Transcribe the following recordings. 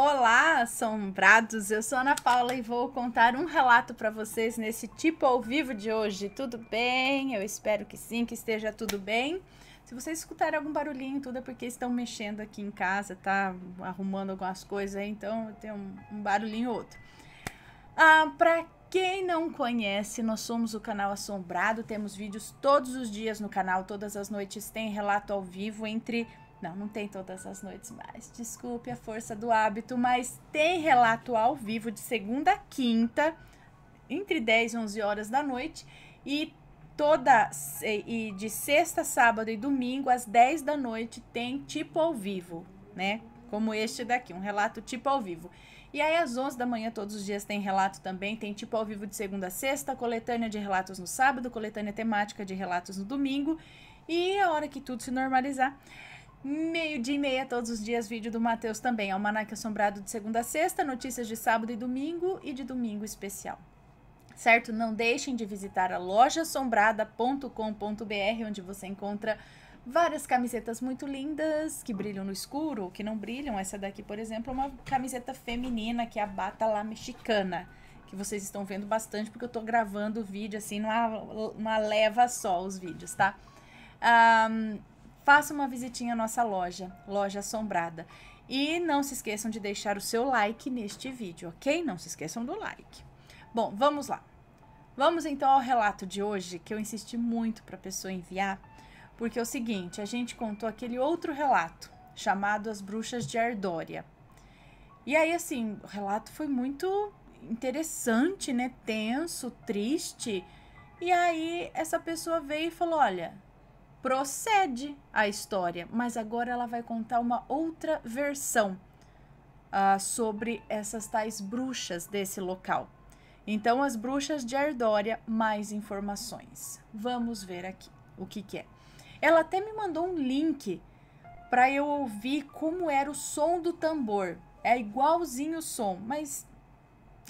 Olá, assombrados! Eu sou Ana Paula e vou contar um relato para vocês nesse tipo ao vivo de hoje. Tudo bem? Eu espero que sim, que esteja tudo bem. Se vocês escutarem algum barulhinho, tudo é porque estão mexendo aqui em casa, tá arrumando algumas coisas, então tem um, um barulhinho outro. Ah, para quem não conhece, nós somos o canal Assombrado, temos vídeos todos os dias no canal, todas as noites tem relato ao vivo entre não, não tem todas as noites mais. Desculpe a força do hábito, mas tem relato ao vivo de segunda a quinta, entre 10 e 11 horas da noite, e toda e de sexta, sábado e domingo às 10 da noite tem tipo ao vivo, né? Como este daqui, um relato tipo ao vivo. E aí às 11 da manhã todos os dias tem relato também, tem tipo ao vivo de segunda a sexta, coletânea de relatos no sábado, coletânea temática de relatos no domingo. E a hora que tudo se normalizar, Meio dia e meia, todos os dias, vídeo do Matheus também. Almanac Assombrado de segunda a sexta, notícias de sábado e domingo e de domingo especial. Certo? Não deixem de visitar a lojassombrada.com.br, onde você encontra várias camisetas muito lindas que brilham no escuro ou que não brilham. Essa daqui, por exemplo, é uma camiseta feminina que é a bata lá mexicana, que vocês estão vendo bastante porque eu tô gravando o vídeo assim numa uma leva só os vídeos, tá? Um, faça uma visitinha à nossa loja, Loja Assombrada. E não se esqueçam de deixar o seu like neste vídeo, ok? Não se esqueçam do like. Bom, vamos lá. Vamos então ao relato de hoje, que eu insisti muito para a pessoa enviar, porque é o seguinte, a gente contou aquele outro relato, chamado As Bruxas de Ardória. E aí, assim, o relato foi muito interessante, né? Tenso, triste. E aí, essa pessoa veio e falou: Olha, procede a história, mas agora ela vai contar uma outra versão ah, sobre essas tais bruxas desse local. Então, as bruxas de Ardória, mais informações. Vamos ver aqui o que, que é. Ela até me mandou um link para eu ouvir como era o som do tambor. É igualzinho o som, mas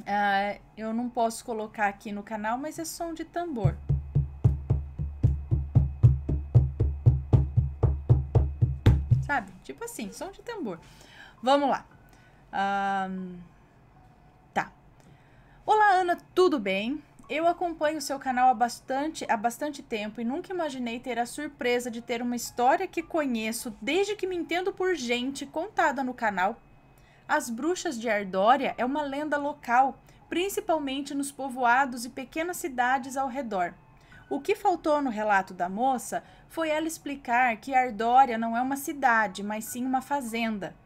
ah, eu não posso colocar aqui no canal, mas é som de tambor. sabe? Tipo assim, som de tambor. Vamos lá. Um, tá. Olá, Ana, tudo bem? Eu acompanho o seu canal há bastante, há bastante tempo e nunca imaginei ter a surpresa de ter uma história que conheço desde que me entendo por gente contada no canal. As Bruxas de Ardória é uma lenda local, principalmente nos povoados e pequenas cidades ao redor. O que faltou no relato da moça foi ela explicar que Ardória não é uma cidade, mas sim uma fazenda.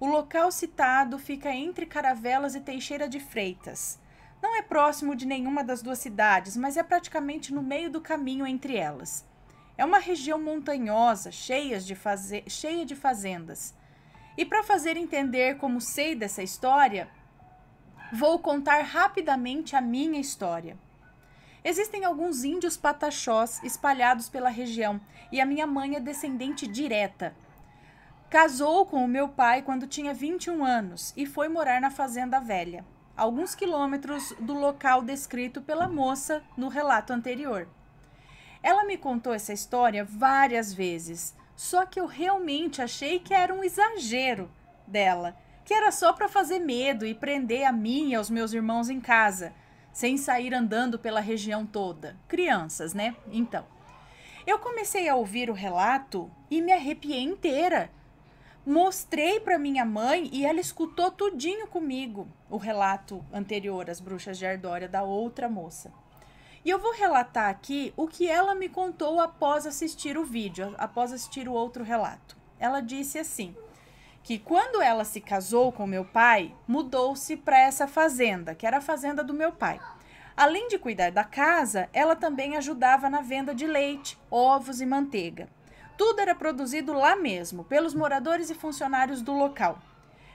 O local citado fica entre Caravelas e Teixeira de Freitas. Não é próximo de nenhuma das duas cidades, mas é praticamente no meio do caminho entre elas. É uma região montanhosa, cheia de, faze cheia de fazendas. E para fazer entender como sei dessa história, vou contar rapidamente a minha história. Existem alguns índios pataxós espalhados pela região e a minha mãe é descendente direta. Casou com o meu pai quando tinha 21 anos e foi morar na Fazenda Velha, alguns quilômetros do local descrito pela moça no relato anterior. Ela me contou essa história várias vezes, só que eu realmente achei que era um exagero dela, que era só para fazer medo e prender a mim e aos meus irmãos em casa, sem sair andando pela região toda. Crianças, né? Então. Eu comecei a ouvir o relato e me arrepiei inteira. Mostrei para minha mãe e ela escutou tudinho comigo o relato anterior às bruxas de Ardória da outra moça. E eu vou relatar aqui o que ela me contou após assistir o vídeo, após assistir o outro relato. Ela disse assim: que quando ela se casou com meu pai, mudou-se para essa fazenda, que era a fazenda do meu pai. Além de cuidar da casa, ela também ajudava na venda de leite, ovos e manteiga. Tudo era produzido lá mesmo, pelos moradores e funcionários do local.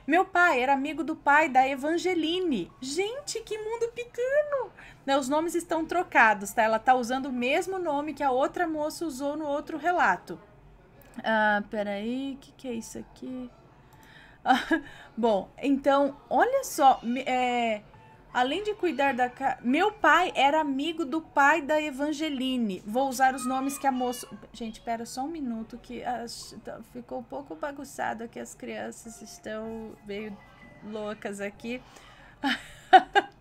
Meu pai era amigo do pai da Evangeline. Gente, que mundo pequeno! Né, os nomes estão trocados, tá? Ela tá usando o mesmo nome que a outra moça usou no outro relato. Ah, peraí, o que, que é isso aqui? Bom, então, olha só. É, além de cuidar da casa. Meu pai era amigo do pai da Evangeline. Vou usar os nomes que a moça. Gente, pera só um minuto que as... Tá, ficou um pouco bagunçado aqui. As crianças estão meio loucas aqui.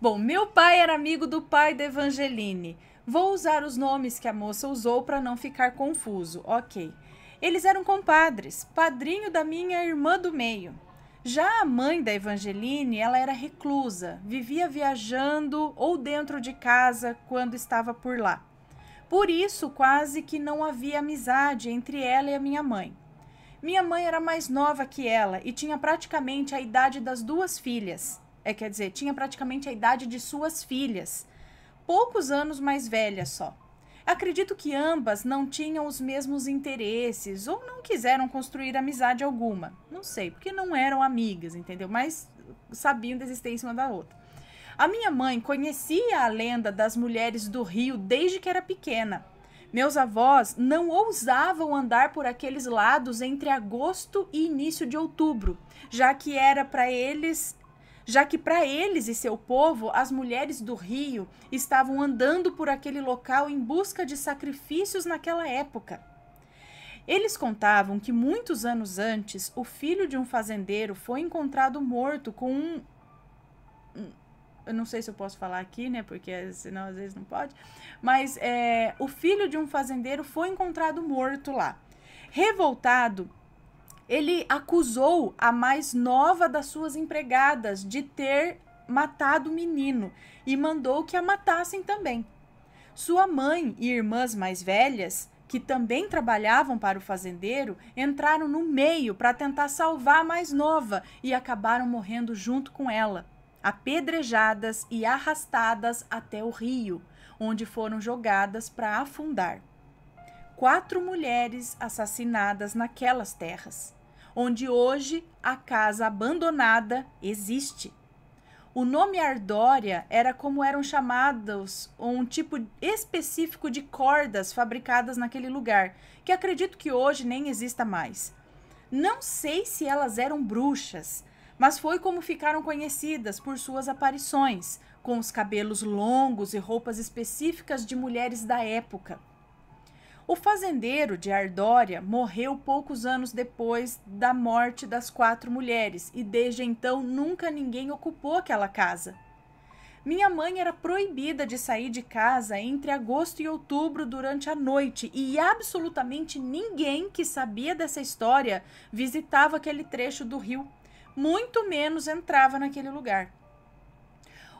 Bom, meu pai era amigo do pai da Evangeline. Vou usar os nomes que a moça usou para não ficar confuso. Ok. Eles eram compadres, padrinho da minha irmã do meio. Já a mãe da Evangeline, ela era reclusa, vivia viajando ou dentro de casa quando estava por lá. Por isso, quase que não havia amizade entre ela e a minha mãe. Minha mãe era mais nova que ela e tinha praticamente a idade das duas filhas. É, quer dizer, tinha praticamente a idade de suas filhas. Poucos anos mais velha só. Acredito que ambas não tinham os mesmos interesses ou não quiseram construir amizade alguma. Não sei, porque não eram amigas, entendeu? Mas sabiam da existência uma da outra. A minha mãe conhecia a lenda das mulheres do rio desde que era pequena. Meus avós não ousavam andar por aqueles lados entre agosto e início de outubro, já que era para eles já que para eles e seu povo, as mulheres do rio estavam andando por aquele local em busca de sacrifícios naquela época. Eles contavam que muitos anos antes, o filho de um fazendeiro foi encontrado morto com um. Eu não sei se eu posso falar aqui, né? Porque senão às vezes não pode. Mas é, o filho de um fazendeiro foi encontrado morto lá. Revoltado, ele acusou a mais nova das suas empregadas de ter matado o menino e mandou que a matassem também. Sua mãe e irmãs mais velhas, que também trabalhavam para o fazendeiro, entraram no meio para tentar salvar a mais nova e acabaram morrendo junto com ela, apedrejadas e arrastadas até o rio, onde foram jogadas para afundar quatro mulheres assassinadas naquelas terras, onde hoje a casa abandonada existe. O nome ardória era como eram chamados um tipo específico de cordas fabricadas naquele lugar, que acredito que hoje nem exista mais. Não sei se elas eram bruxas, mas foi como ficaram conhecidas por suas aparições, com os cabelos longos e roupas específicas de mulheres da época. O fazendeiro de Ardória morreu poucos anos depois da morte das quatro mulheres e desde então nunca ninguém ocupou aquela casa. Minha mãe era proibida de sair de casa entre agosto e outubro durante a noite e absolutamente ninguém que sabia dessa história visitava aquele trecho do rio, muito menos entrava naquele lugar.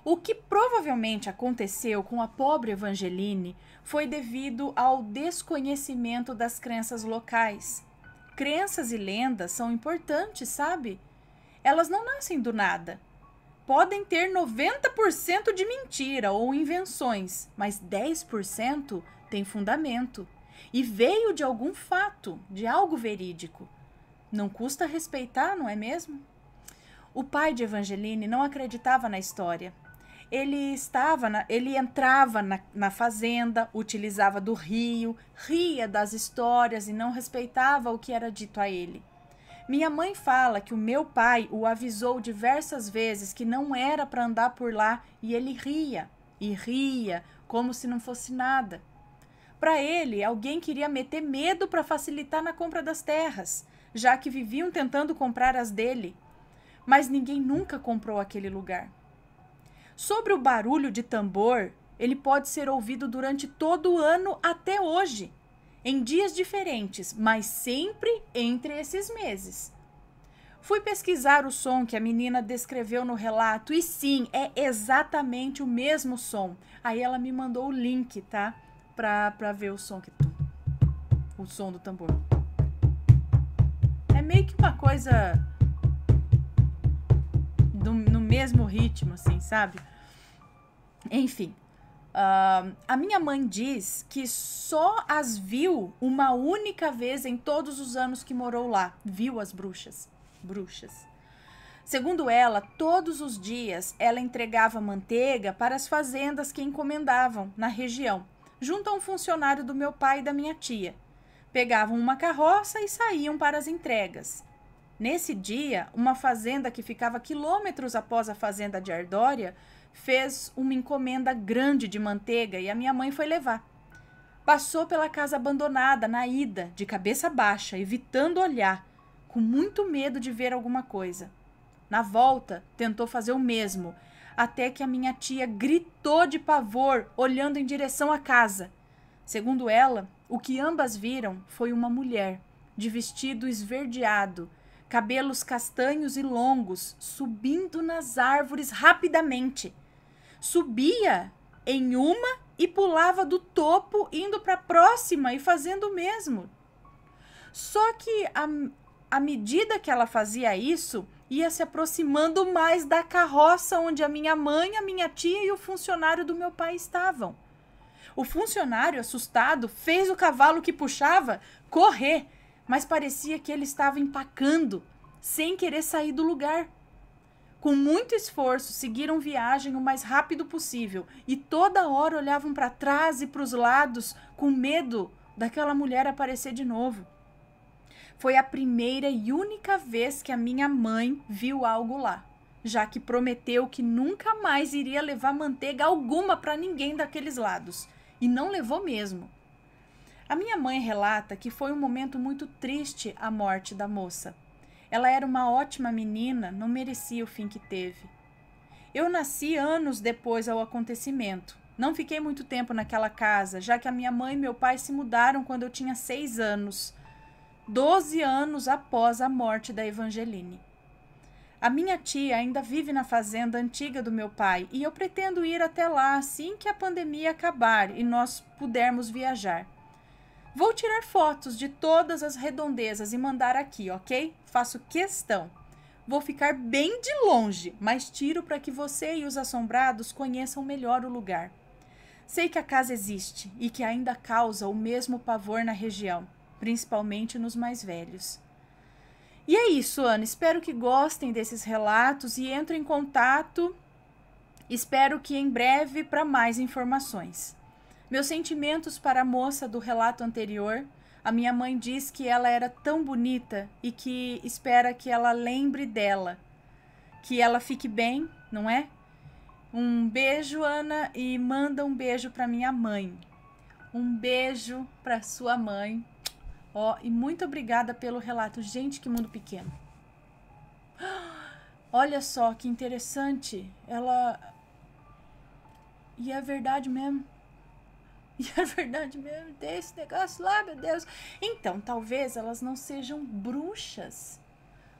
O que provavelmente aconteceu com a pobre Evangeline foi devido ao desconhecimento das crenças locais. Crenças e lendas são importantes, sabe? Elas não nascem do nada. Podem ter 90% de mentira ou invenções, mas 10% tem fundamento e veio de algum fato, de algo verídico. Não custa respeitar, não é mesmo? O pai de Evangeline não acreditava na história ele estava, na, ele entrava na, na fazenda, utilizava do rio, ria das histórias e não respeitava o que era dito a ele. Minha mãe fala que o meu pai o avisou diversas vezes que não era para andar por lá e ele ria e ria como se não fosse nada. Para ele, alguém queria meter medo para facilitar na compra das terras, já que viviam tentando comprar as dele. Mas ninguém nunca comprou aquele lugar. Sobre o barulho de tambor, ele pode ser ouvido durante todo o ano até hoje, em dias diferentes, mas sempre entre esses meses. Fui pesquisar o som que a menina descreveu no relato e sim, é exatamente o mesmo som. Aí ela me mandou o link, tá? Pra, pra ver o som que. Tá. O som do tambor. É meio que uma coisa. Do, mesmo ritmo, assim, sabe? Enfim. Uh, a minha mãe diz que só as viu uma única vez em todos os anos que morou lá. Viu as bruxas. Bruxas. Segundo ela, todos os dias ela entregava manteiga para as fazendas que encomendavam na região, junto a um funcionário do meu pai e da minha tia. Pegavam uma carroça e saíam para as entregas. Nesse dia, uma fazenda que ficava quilômetros após a fazenda de Ardória fez uma encomenda grande de manteiga e a minha mãe foi levar. Passou pela casa abandonada na ida, de cabeça baixa, evitando olhar, com muito medo de ver alguma coisa. Na volta, tentou fazer o mesmo, até que a minha tia gritou de pavor, olhando em direção à casa. Segundo ela, o que ambas viram foi uma mulher, de vestido esverdeado, cabelos castanhos e longos, subindo nas árvores rapidamente. Subia em uma e pulava do topo, indo para a próxima e fazendo o mesmo. Só que a, à medida que ela fazia isso, ia se aproximando mais da carroça onde a minha mãe, a minha tia e o funcionário do meu pai estavam. O funcionário, assustado, fez o cavalo que puxava correr mas parecia que ele estava empacando, sem querer sair do lugar. Com muito esforço, seguiram viagem o mais rápido possível e toda hora olhavam para trás e para os lados com medo daquela mulher aparecer de novo. Foi a primeira e única vez que a minha mãe viu algo lá, já que prometeu que nunca mais iria levar manteiga alguma para ninguém daqueles lados. E não levou mesmo. A minha mãe relata que foi um momento muito triste a morte da moça. Ela era uma ótima menina, não merecia o fim que teve. Eu nasci anos depois ao acontecimento. Não fiquei muito tempo naquela casa, já que a minha mãe e meu pai se mudaram quando eu tinha seis anos, doze anos após a morte da Evangeline. A minha tia ainda vive na fazenda antiga do meu pai e eu pretendo ir até lá assim que a pandemia acabar e nós pudermos viajar. Vou tirar fotos de todas as redondezas e mandar aqui, ok? Faço questão. Vou ficar bem de longe, mas tiro para que você e os assombrados conheçam melhor o lugar. Sei que a casa existe e que ainda causa o mesmo pavor na região, principalmente nos mais velhos. E é isso, Ana. Espero que gostem desses relatos e entrem em contato. Espero que em breve para mais informações. Meus sentimentos para a moça do relato anterior. A minha mãe diz que ela era tão bonita e que espera que ela lembre dela. Que ela fique bem, não é? Um beijo, Ana, e manda um beijo para minha mãe. Um beijo para sua mãe. Ó, oh, e muito obrigada pelo relato. Gente, que mundo pequeno. Olha só que interessante. Ela. E é verdade mesmo. E é verdade mesmo, tem esse negócio lá, meu Deus. Então, talvez elas não sejam bruxas,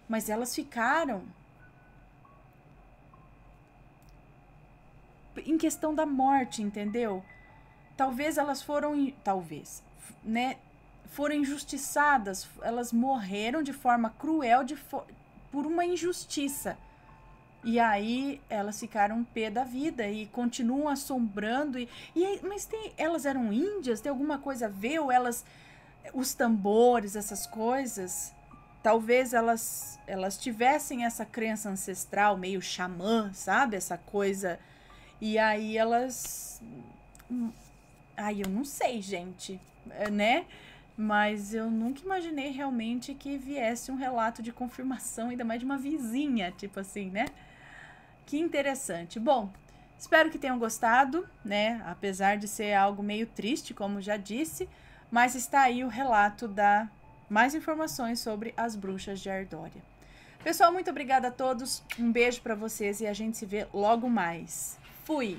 mas elas ficaram em questão da morte, entendeu? Talvez elas foram, talvez, né, foram injustiçadas, elas morreram de forma cruel de por uma injustiça. E aí elas ficaram pé da vida e continuam assombrando. E, e aí, mas tem, elas eram índias? Tem alguma coisa a ver? Ou elas. Os tambores, essas coisas. Talvez elas, elas tivessem essa crença ancestral, meio xamã, sabe? Essa coisa. E aí elas. Hum, ai, eu não sei, gente, eh, né? Mas eu nunca imaginei realmente que viesse um relato de confirmação, ainda mais de uma vizinha, tipo assim, né? Que interessante. Bom, espero que tenham gostado, né? Apesar de ser algo meio triste, como já disse, mas está aí o relato da mais informações sobre as bruxas de Ardória. Pessoal, muito obrigada a todos. Um beijo para vocês e a gente se vê logo mais. Fui.